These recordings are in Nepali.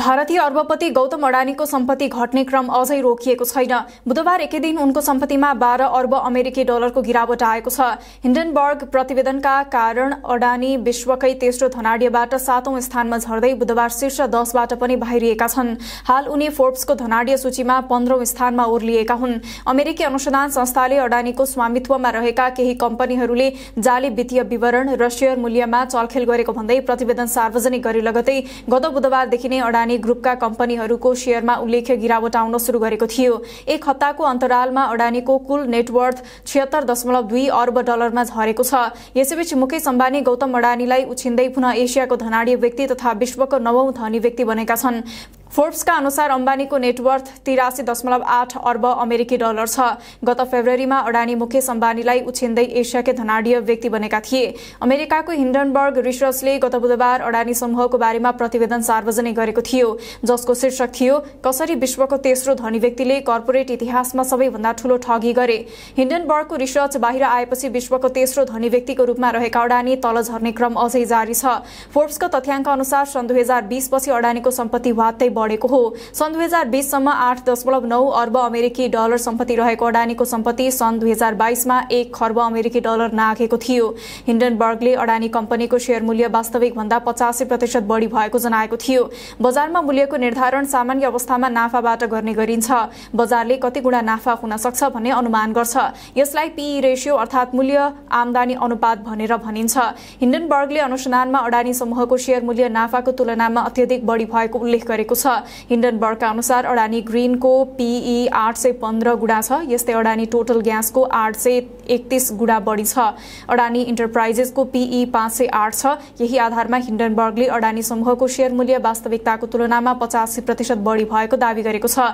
भारतीय अर्बपति गौतम अडानीको सम्पत्ति घट्ने क्रम अझै रोकिएको छैन बुधबार एकै दिन उनको सम्पत्तिमा बाह्र अर्ब अमेरिकी डलरको गिरावट आएको छ हिन्डनबर्ग प्रतिवेदनका कारण अडानी विश्वकै तेस्रो धनाड्यबाट सातौं स्थानमा झर्दै बुधबार शीर्ष दशबाट पनि बाहिरिएका छन् हाल उनी फोर्ब्सको धनाड्य सूचीमा पन्ध्रौं स्थानमा ओर्लिएका हुन् अमेरिकी अनुसन्धान संस्थाले अडानीको स्वामित्वमा रहेका केही कम्पनीहरूले जाली वित्तीय विवरण र शेयर मूल्यमा चलखेल गरेको भन्दै प्रतिवेदन सार्वजनिक गरे लगतै गत बुधबारदेखि नै अडानी ग्रुपका कम्पनीहरूको सेयरमा उल्लेख्य गिरावट आउन सुरु गरेको थियो एक हप्ताको अन्तरालमा अडानीको कुल नेटवर्थ छिहत्तर दशमलव दुई अर्ब डलरमा झरेको छ यसैबीच मुकेश अम्बानी गौतम अडानीलाई उछिन्दै पुनः एसियाको धनाडी व्यक्ति तथा विश्वको नवौं धनी व्यक्ति बनेका छन् फोर्ब्सका अनुसार अम्बानीको नेटवर्थ तिरासी दशमलव आठ अर्ब अमेरिकी डलर छ गत फेब्रुअरीमा अडानी मुकेश अम्बानीलाई उछिन्दै एसियाकै धनाढ्य व्यक्ति बनेका थिए अमेरिकाको हिन्डनबर्ग रिसर्चले गत बुधबार अडानी समूहको बारेमा प्रतिवेदन सार्वजनिक गरेको थियो जसको शीर्षक थियो कसरी विश्वको तेस्रो धनी व्यक्तिले कर्पोरेट इतिहासमा सबैभन्दा ठूलो ठगी गरे हिन्डनबर्गको रिसर्च बाहिर आएपछि विश्वको तेस्रो धनी व्यक्तिको रूपमा रहेका अडानी तल झर्ने क्रम अझै जारी छ फोर्ब्सको तथ्याङ्क अनुसार सन् दुई हजार बीसपछि अडानीको सम्पत्ति वात्तै बढेको हो सन् दुई हजार बिससम्म आठ दशमलव नौ अर्ब अमेरिकी डलर सम्पत्ति रहेको अडानीको सम्पत्ति सन् दुई हजार बाइसमा एक खर्ब अमेरिकी डलर नाघेको थियो हिन्डनबर्गले अडानी कम्पनीको सेयर मूल्य वास्तविक भन्दा पचासी प्रतिशत बढी भएको जनाएको थियो बजारमा मूल्यको निर्धारण सामान्य अवस्थामा नाफाबाट गर्ने गरिन्छ बजारले कति गुणा नाफा हुन सक्छ भन्ने अनुमान गर्छ यसलाई पीई रेसियो अर्थात् मूल्य आमदानी अनुपात भनेर भनिन्छ हिन्डनबर्गले अनुसन्धानमा अडानी समूहको सेयर मूल्य नाफाको तुलनामा अत्यधिक बढी भएको उल्लेख गरेको छ हिन्डनबर्गका अनुसार अडानी ग्रिनको पिई आठ सय पन्ध्र गुणा छ यस्तै अडानी टोटल ग्यासको आठ सय एकतिस गुणा बढी छ अडानी इन्टरप्राइजेसको पिई पाँच सय आठ छ यही आधारमा हिन्डनबर्गले अडानी समूहको सेयर मूल्य वास्तविकताको तुलनामा पचासी प्रतिशत बढी भएको दावी गरेको छ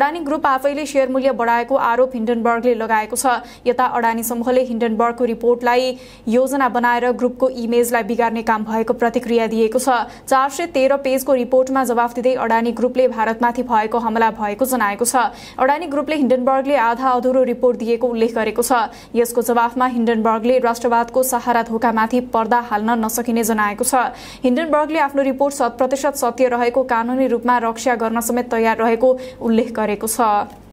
अडानी ग्रुप आफैले सेयर मूल्य बढाएको आरोप हिन्डनबर्गले लगाएको छ यता अडानी समूहले हिन्डनबर्गको रिपोर्टलाई योजना बनाएर ग्रुपको इमेजलाई बिगार्ने काम भएको प्रतिक्रिया दिएको छ चार सय तेह्र पेजको रिपोर्टमा जवाफ दिँदै अडानी अडानी ग्रुपले भारतमाथि भएको हमला भएको जनाएको छ अडानी ग्रुपले हिन्डनबर्गले आधा अधुरो रिपोर्ट दिएको उल्लेख गरेको छ यसको जवाफमा हिन्डनबर्गले राष्ट्रवादको सहारा धोकामाथि पर्दा हाल्न नसकिने जनाएको छ हिन्डनबर्गले आफ्नो रिपोर्ट शत प्रतिशत सत्य रहेको कानूनी रूपमा रक्षा गर्न समेत तयार रहेको उल्लेख गरेको छ